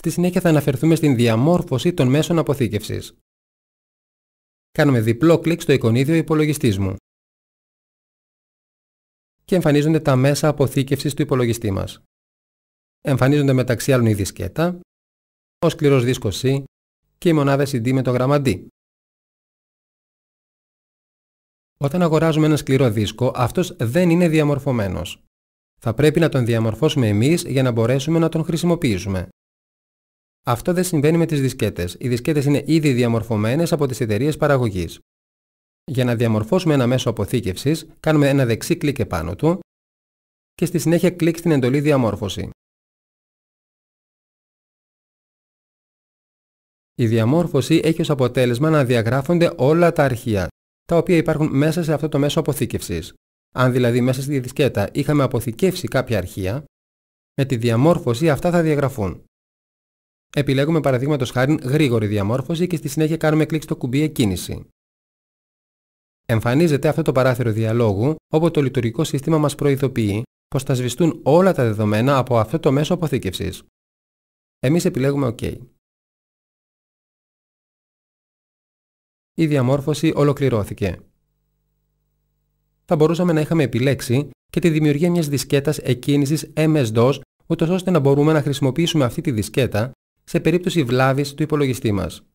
Στη συνέχεια θα αναφερθούμε στην διαμόρφωση των μέσων αποθήκευσης. Κάνουμε διπλό κλικ στο εικονίδιο υπολογιστής μου και εμφανίζονται τα μέσα αποθήκευσης του υπολογιστή μας. Εμφανίζονται μεταξύ άλλων η δισκέτα, ο σκληρός δίσκος C και η μονάδα CD με το γράμμα D. Όταν αγοράζουμε ένα σκληρό δίσκο, αυτός δεν είναι διαμορφωμένος. Θα πρέπει να τον διαμορφώσουμε εμείς για να μπορέσουμε να τον χρησιμοποιήσουμε. Αυτό δεν συμβαίνει με τις δισκέτες. Οι δισκέτες είναι ήδη διαμορφωμένες από τις εταιρείες παραγωγής. Για να διαμορφώσουμε ένα μέσο αποθήκευσης, κάνουμε ένα δεξί κλικ επάνω του και στη συνέχεια κλικ στην εντολή διαμόρφωση. Η διαμόρφωση έχει ως αποτέλεσμα να διαγράφονται όλα τα αρχεία, τα οποία υπάρχουν μέσα σε αυτό το μέσο αποθήκευσης. Αν δηλαδή μέσα στη δισκέτα είχαμε αποθηκεύσει κάποια αρχεία, με τη διαμόρφωση αυτά θα διαγραφούν. Επιλέγουμε παραδείγματος χάρη γρήγορη διαμόρφωση και στη συνέχεια κάνουμε κλικ στο κουμπί Εκκίνηση. Εμφανίζεται αυτό το παράθυρο διαλόγου, όπου το λειτουργικό σύστημα μας προειδοποιεί πως θα σβηστούν όλα τα δεδομένα από αυτό το μέσο αποθήκευσης. Εμείς επιλέγουμε OK. Η διαμόρφωση ολοκληρώθηκε. Θα μπορούσαμε να είχαμε επιλέξει και τη δημιουργία μιας δισκέτας εκκίνησης MS-DOS, ούτως ώστε να μπορούμε να χρησιμοποιήσουμε αυτή τη δισκέτα σε περίπτωση βλάβης του υπολογιστή μας.